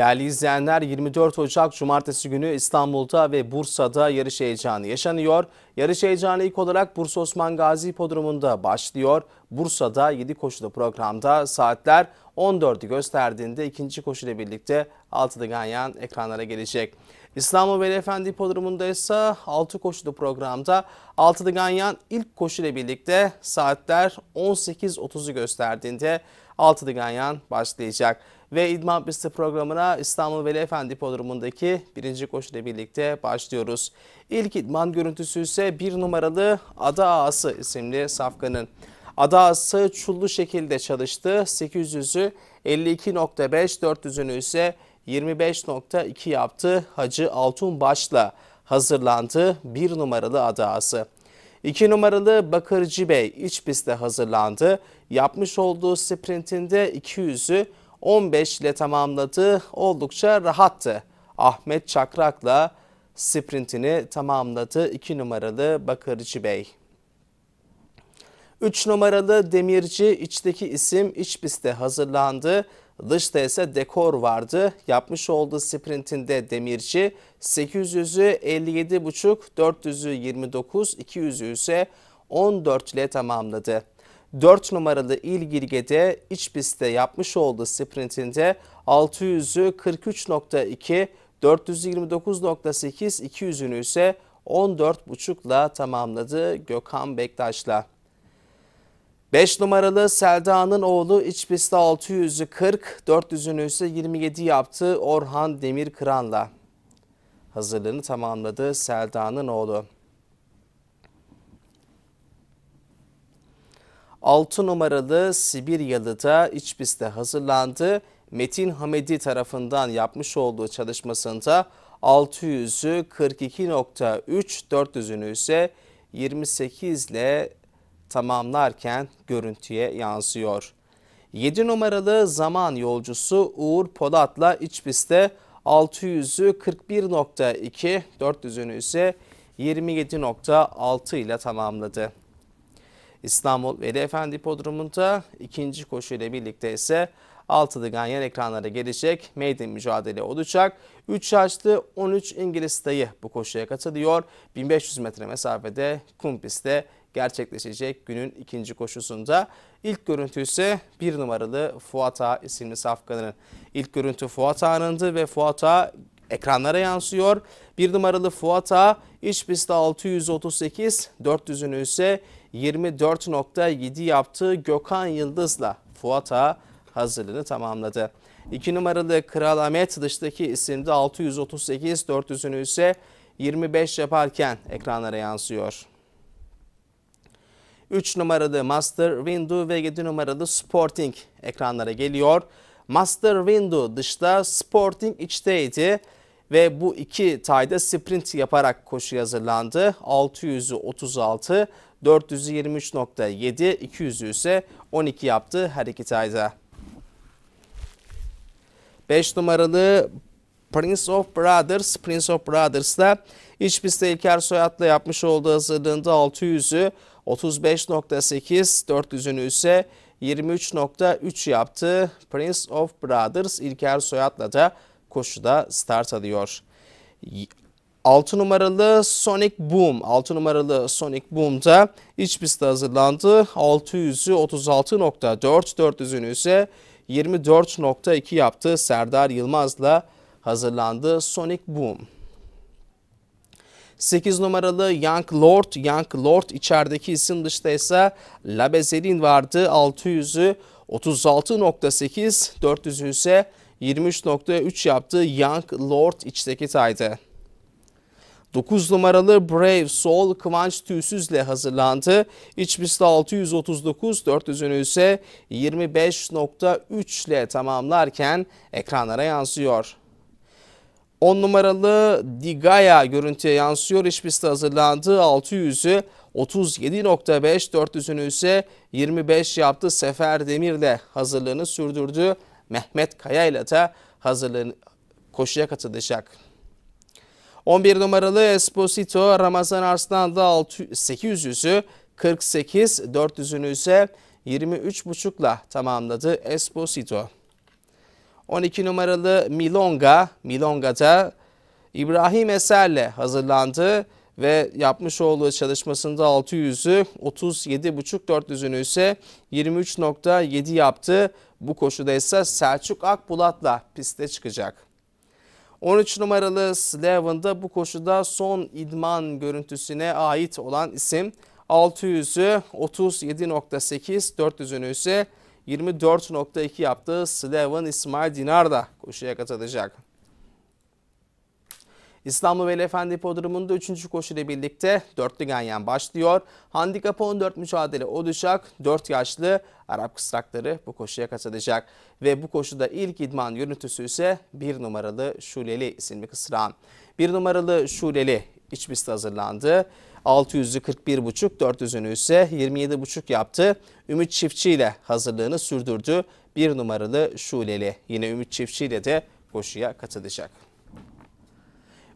Değerli izleyenler 24 Ocak Cumartesi günü İstanbul'da ve Bursa'da yarış heyecanı yaşanıyor. Yarış heyecanı ilk olarak Bursa Osman Gazi Hipodromu'nda başlıyor. Bursa'da 7 koşulu programda saatler 14'ü gösterdiğinde ikinci koşuyla birlikte 6'da ganyan ekranlara gelecek. İstanbul Beyefendi Efendi Hipodromu'nda ise 6 koşulu programda 6'da ganyan ilk koşuyla birlikte saatler 18.30'u gösterdiğinde altılı ganyan başlayacak. Ve idman pisti programına İstanbul Veli Efendi Hipodromu'ndaki birinci ile birlikte başlıyoruz. İlk idman görüntüsü ise bir numaralı Ada Ağası isimli safkanın. Ada Ağası çullu şekilde çalıştı. 800'ü 52.5, 400'ünü ise 25.2 yaptı. Hacı Altunbaş'la hazırlandı bir numaralı Ada Ağası. 2 numaralı Bakırcı Bey iç pistte hazırlandı. Yapmış olduğu sprintinde 200'ü 15 ile tamamladı. Oldukça rahattı. Ahmet Çakrak'la sprintini tamamladı 2 numaralı Bakırcı Bey. 3 numaralı Demirci içteki isim iç pistte hazırlandı. Dışta ise dekor vardı. Yapmış olduğu sprintinde Demirci 800'ü 57,5, 400'ü 29, 200'ü ise 14 ile tamamladı. 4 numaralı İlgirge'de iç pistte yapmış olduğu sprintinde 600'ü 43.2, 429.8, 200'ünü ise 14.5 ile tamamladı Gökhan Bektaş'la. 5 numaralı Selda'nın oğlu iç pistte 600'ü 40, 400'ünü ise 27 yaptı Orhan Demirkıran'la. Hazırlığını tamamladı Selda'nın oğlu. 6 numaralı Sibiryalı'da iç pistte hazırlandı. Metin Hamedi tarafından yapmış olduğu çalışmasında 600'ü 42.3, 400'ünü ise 28 ile tamamlarken görüntüye yansıyor. 7 numaralı zaman yolcusu Uğur Polat'la iç pistte 600'ü 41.2, 400'ünü ise 27.6 ile tamamladı. İstanbul Veli Efendi Hipodromu'nda ikinci koşu ile birlikte ise altılı ganyan ekranlara gelecek. meydan mücadele olacak. 3 yaşlı 13 İngiliz dayı bu koşuya katılıyor. 1500 metre mesafede kum pistte gerçekleşecek günün ikinci koşusunda. İlk görüntü ise bir numaralı Fuat Ağa isimli safkanının. İlk görüntü Fuat Ağa'nındı ve Fuat Ağa ekranlara yansıyor. Bir numaralı Fuat Ağa iç pistte 638, 400'ünü ise 24.7 yaptı Gökhan Yıldız'la Fuat Ağa hazırlığını tamamladı. 2 numaralı Kral Ahmet dıştaki isimde 638, 400'ünü ise 25 yaparken ekranlara yansıyor. 3 numaralı Master Window ve 7 numaralı Sporting ekranlara geliyor. Master Window dışta Sporting içteydi ve bu iki tayda sprint yaparak koşu hazırlandı. 600'ü 36, 423.7, 200'ü ise 12 yaptı her iki tayda. 5 numaralı Prince of Brothers, Prince of Brothers'la iç pistte İlker Soyat'la yapmış olduğu hazırlığında 600'ü 35.8 400'ünü ise 23.3 yaptı. Prince of Brothers İlker Soyat'la da koşuda start alıyor. 6 numaralı Sonic Boom. 6 numaralı Sonic Boom da iç pistte hazırlandı. 600'ü 36.4, 400'ünü ise 24.2 yaptı. Serdar Yılmaz'la hazırlandı Sonic Boom. 8 numaralı Young Lord, Young Lord içerideki isim dışta ise Labezelin vardı. 600'ü 36.8, 400'ü ise 23.3 yaptı Young Lord içteki taydı. 9 numaralı Brave Soul Kıvanç Tüysüz'le hazırlandı. İç pistte 639, 400'ünü ise 25.3 ile tamamlarken ekranlara yansıyor. 10 numaralı Digaya görüntüye yansıyor. İş pisti hazırlandı. 600'ü 37.5, 400'ünü ise 25 yaptı. Sefer Demir'le hazırlığını sürdürdü. Mehmet Kaya ile de hazırlığını koşuya katılacak. 11 numaralı Esposito Ramazan Arslan'da 800'ü 48, 400'ünü ise 23.5'la tamamladı Esposito. 12 numaralı Milonga, Milonga'da İbrahim Eser'le hazırlandı ve yapmış olduğu çalışmasında 600'ü 37.5 400'ünü ise 23.7 yaptı. Bu koşuda ise Selçuk Akbulat'la piste çıkacak. 13 numaralı Slaven'da bu koşuda son idman görüntüsüne ait olan isim 600'ü 37.8 400'ünü ise 24.2 yaptığı Slevan İsmail Dinar da koşuya katılacak. İstanbul Veli Efendi Hipodromu'nda 3. koşu ile birlikte dörtlü ganyan başlıyor. Handikap 14 mücadele olacak. 4 yaşlı Arap kısrakları bu koşuya katılacak. Ve bu koşuda ilk idman yürüntüsü ise 1 numaralı Şuleli isimli kısrağın. 1 numaralı Şuleli iç piste hazırlandı. 600'ü 41,5, 400'ünü ise 27,5 yaptı. Ümit Çiftçi ile hazırlığını sürdürdü. Bir numaralı Şuleli yine Ümit Çiftçi ile de koşuya katılacak.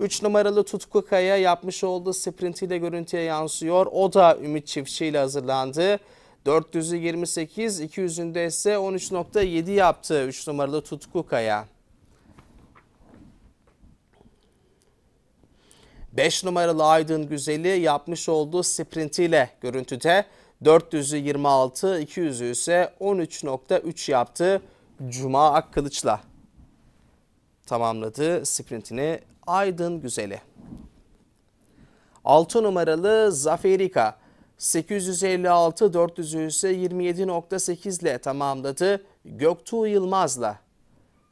3 numaralı Tutku Kaya yapmış olduğu sprintiyle görüntüye yansıyor. O da Ümit Çiftçi ile hazırlandı. 400'ü 28, 200'ünde ise 13.7 yaptı 3 numaralı Tutku Kaya. 5 numaralı Aydın Güzeli yapmış olduğu sprintiyle görüntüde 400'ü 26, 200'ü ise 13.3 yaptı. Cuma Akkılıç'la tamamladı sprintini Aydın Güzeli. 6 numaralı Zaferika 856 400'ü ise 27.8 ile tamamladı. Göktuğ Yılmaz'la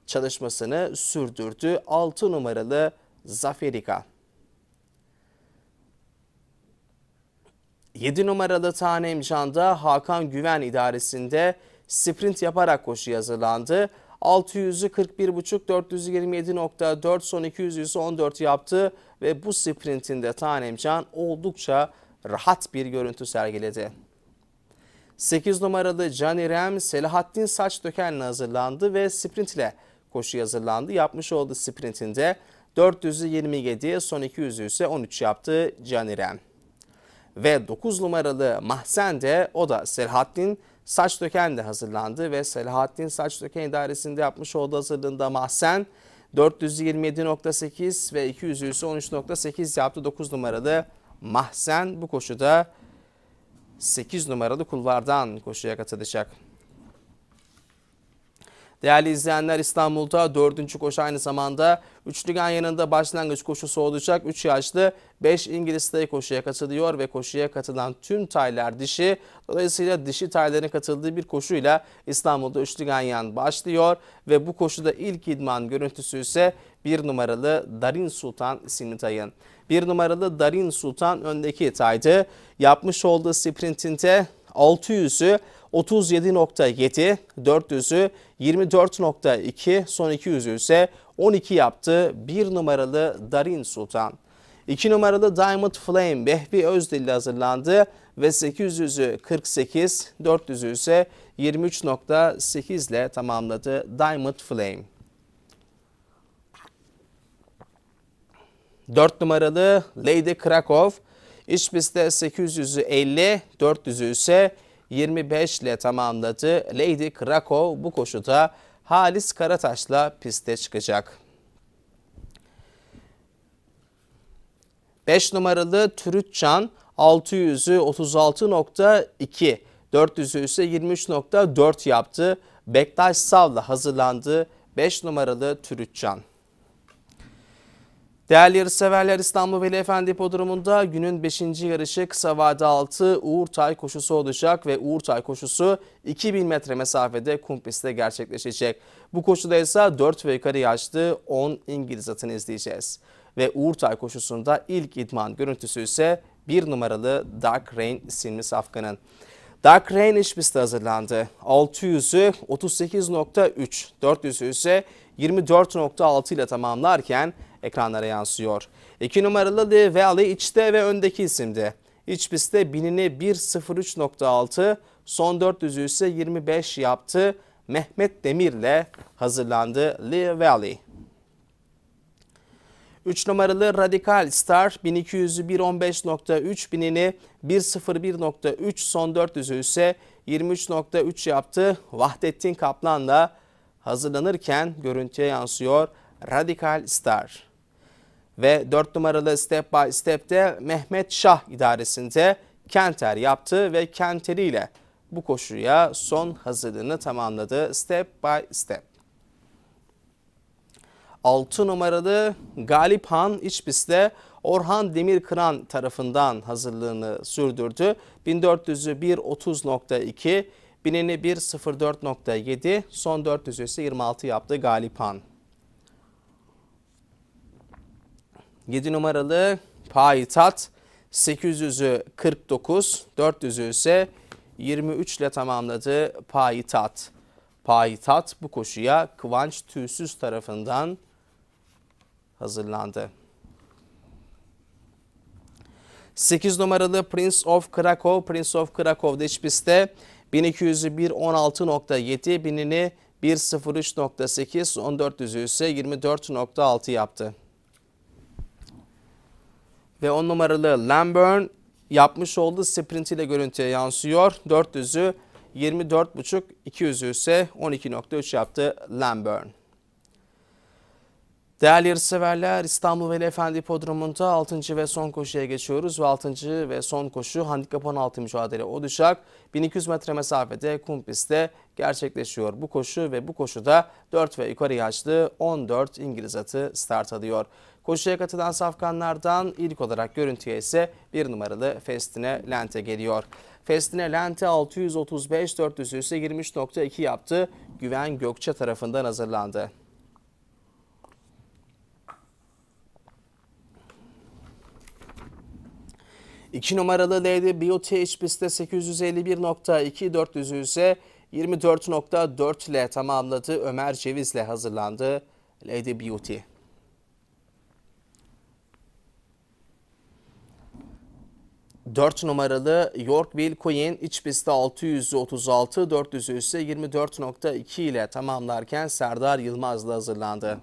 çalışmasını sürdürdü 6 numaralı Zaferika. 7 numaralı tane imcanda Hakan Güven idaresinde sprint yaparak koşu hazırlandı. 600'ü 41.5, 427.4, son 200'ü 14 yaptı ve bu sprintinde Tanemcan oldukça rahat bir görüntü sergiledi. 8 numaralı Cani Rem Selahattin Saç Döken'le hazırlandı ve sprint ile koşu hazırlandı. Yapmış olduğu sprintinde 427 son 200'ü ise 13 yaptı Cani Rem ve 9 numaralı Mahsen de o da Selahattin Saç Döken de hazırlandı ve Selahattin Saç Döken idaresinde yapmış olduğu hazırlığında Mahsen 427.8 ve 213.8 yaptı 9 numaralı Mahsen bu koşuda 8 numaralı kulvardan koşuya katılacak. Değerli izleyenler İstanbul'da 4. koşu aynı zamanda Üçlügen yanında başlangıç koşusu olacak. 3 yaşlı 5 İngiliz stay koşuya katılıyor ve koşuya katılan tüm taylar dişi. Dolayısıyla dişi tayların katıldığı bir koşuyla İstanbul'da Üçlügen yan başlıyor. Ve bu koşuda ilk idman görüntüsü ise 1 numaralı Darin Sultan isimli tayın. 1 numaralı Darin Sultan öndeki taydı. Yapmış olduğu sprintinde 600'ü 37.7, 400'ü 24.2, son 200'ü ise 12 yaptı. 1 numaralı Darin Sultan. 2 numaralı Diamond Flame Behbi Özdil ile hazırlandı ve 800'ü 48, 400'ü ise 23.8 ile tamamladı Diamond Flame. 4 numaralı Lady Krakow İç pistte 800'ü 400'ü ise 25 ile tamamladı. Lady Krakow bu koşuda Halis Karataş'la piste çıkacak. 5 numaralı Türütçan 600'ü 36.2, 400'ü ise 23.4 yaptı. Bektaş Sav'la hazırlandı 5 numaralı Türütçan. Değerli yarışseverler İstanbul Veli Efendi Hipodromu'nda günün 5. yarışı kısa vade altı Uğurtay koşusu olacak ve Uğurtay koşusu 2000 metre mesafede kum pistte gerçekleşecek. Bu koşuda ise 4 ve yukarı yaşlı 10 İngiliz atını izleyeceğiz. Ve Uğurtay koşusunda ilk idman görüntüsü ise 1 numaralı Dark Rain isimli safkanın. Dark Rain iş pisti hazırlandı. 600'ü 38.3, 400'ü ise 24.6 ile tamamlarken ekranlara yansıyor. 2 numaralı The Valley içte ve öndeki isimdi. İç pistte binini 1.03.6, son 400'ü ise 25 yaptı. Mehmet Demir'le hazırlandı Lee Valley. 3 numaralı Radikal Star 1200'ü 1.15.3 binini 1.01.3 son 400'ü ise 23.3 yaptı. Vahdettin Kaplan'la hazırlanırken görüntüye yansıyor Radikal Star ve 4 numaralı Step by Step'te Mehmet Şah idaresinde Kenter yaptı ve Kenteri ile bu koşuya son hazırlığını tamamladı Step by Step. 6 numaralı Galip Han iç pistte Orhan Demirkıran tarafından hazırlığını sürdürdü. 1400'ü 1.30.2, binini 1.04.7, son 400'ü ise 26 yaptı Galip Han. 7 numaralı payitaht 800'ü 49, 400'ü ise 23 ile tamamladı payitaht. Payitaht bu koşuya Kıvanç Tüysüz tarafından hazırlandı. 8 numaralı Prince of Krakow, Prince of Krakow dış pistte 1200'ü binini 1.03.8, 1400'ü ise 24.6 yaptı ve 10 numaralı Lamborn yapmış olduğu sprintiyle görüntüye yansıyor. 400'ü 24.5, 200'ü ise 12.3 yaptı Lamborn. Değerli yarışseverler İstanbul Veli Efendi Hipodromu'nda 6. ve son koşuya geçiyoruz ve 6. ve son koşu handikap 16 mücadele o düşak 1200 metre mesafede kumpiste gerçekleşiyor. Bu koşu ve bu koşuda 4 ve yukarı yaşlı 14 İngiliz atı start alıyor. Koşuya katılan safkanlardan ilk olarak görüntüye ise bir numaralı Festine Lente geliyor. Festine Lente 635 400'ü ise 23.2 yaptı. Güven Gökçe tarafından hazırlandı. İki numaralı Lady Beauty iç pistte 851.2 400'ü ise 24.4 ile tamamladı. Ömer Ceviz'le hazırlandı Lady Beauty. 4 numaralı Yorkville Queen iç pistte 636, 400'ü ise 24.2 ile tamamlarken Serdar Yılmaz'la hazırlandı.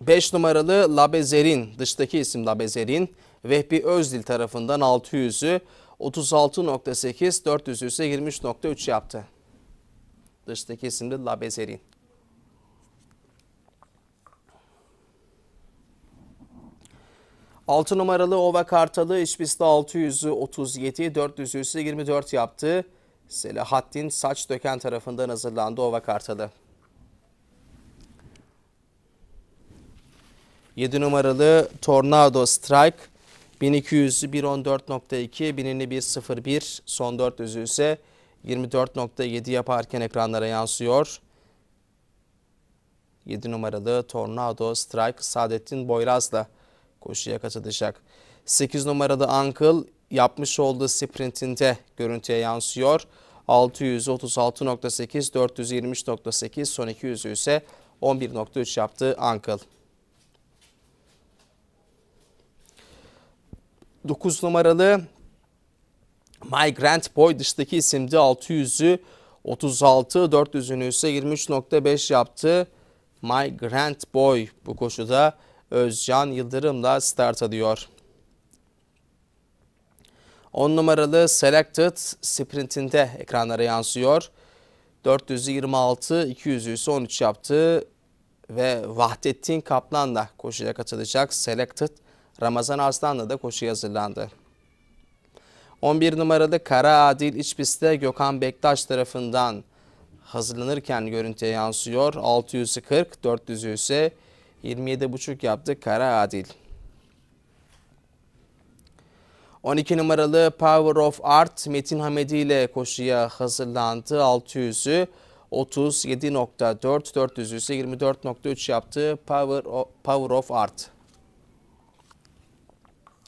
Beş numaralı Labezerin, dıştaki isim Labezerin, Vehbi Özdil tarafından 600'ü 36.8, 400'ü ise 23.3 yaptı. Dıştaki isim isimli Labezerin. 6 numaralı Ova Kartalı İşbis'te 600'ü 37, 400'ü ise 24 yaptı. Selahattin Saç Döken tarafından hazırlandı Ova Kartalı. 7 numaralı Tornado Strike 1200'ü 114.2, 1000'ini 101, son 400'ü ise 24.7 yaparken ekranlara yansıyor. 7 numaralı Tornado Strike Saadettin Boyraz'la koşuya katılacak. 8 numaralı Uncle yapmış olduğu sprintinde görüntüye yansıyor. 636.8, 423.8, son 200'ü ise 11.3 yaptı Uncle. 9 numaralı My Grand Boy dıştaki isimdi 600'ü 36, 400'ünü ise 23.5 yaptı. My Grand Boy bu koşuda Özcan Yıldırım'la start alıyor. 10 numaralı Selected sprintinde ekranlara yansıyor. 426, 200'ü ise 13 yaptı ve Vahdettin da koşuya katılacak Selected Ramazan Arslan'la da koşuya hazırlandı. 11 numaralı Kara Adil iç Gökhan Bektaş tarafından hazırlanırken görüntüye yansıyor. 600'ü 40, ise 27,5 yaptı Kara Adil. 12 numaralı Power of Art Metin Hamedi ile koşuya hazırlandı. 600'ü 37.4, 400'ü ise 24.3 yaptı Power of, Power of Art.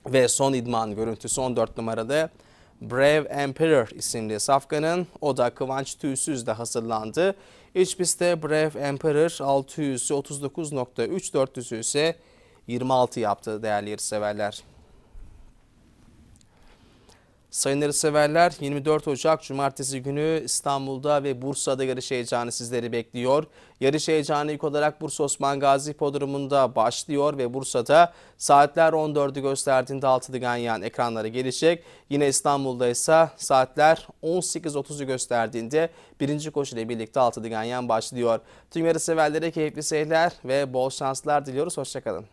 Ve son idman görüntüsü 14 numaralı Brave Emperor isimli safkanın o da Kıvanç Tüysüz de hazırlandı. İç pistte Brave Emperor 600'ü 39.3, 400'ü ise 26 yaptı değerli yarışseverler. Sayınları severler 24 Ocak Cumartesi günü İstanbul'da ve Bursa'da yarış heyecanı sizleri bekliyor. Yarış heyecanı ilk olarak Bursa Osman Gazi Hipodromu'nda başlıyor ve Bursa'da saatler 14'ü gösterdiğinde 6'lı ganyan ekranlara gelecek. Yine İstanbul'da ise saatler 18.30'u gösterdiğinde birinci koşu ile birlikte 6'lı ganyan başlıyor. Tüm yarış severlere keyifli seyirler ve bol şanslar diliyoruz. Hoşçakalın.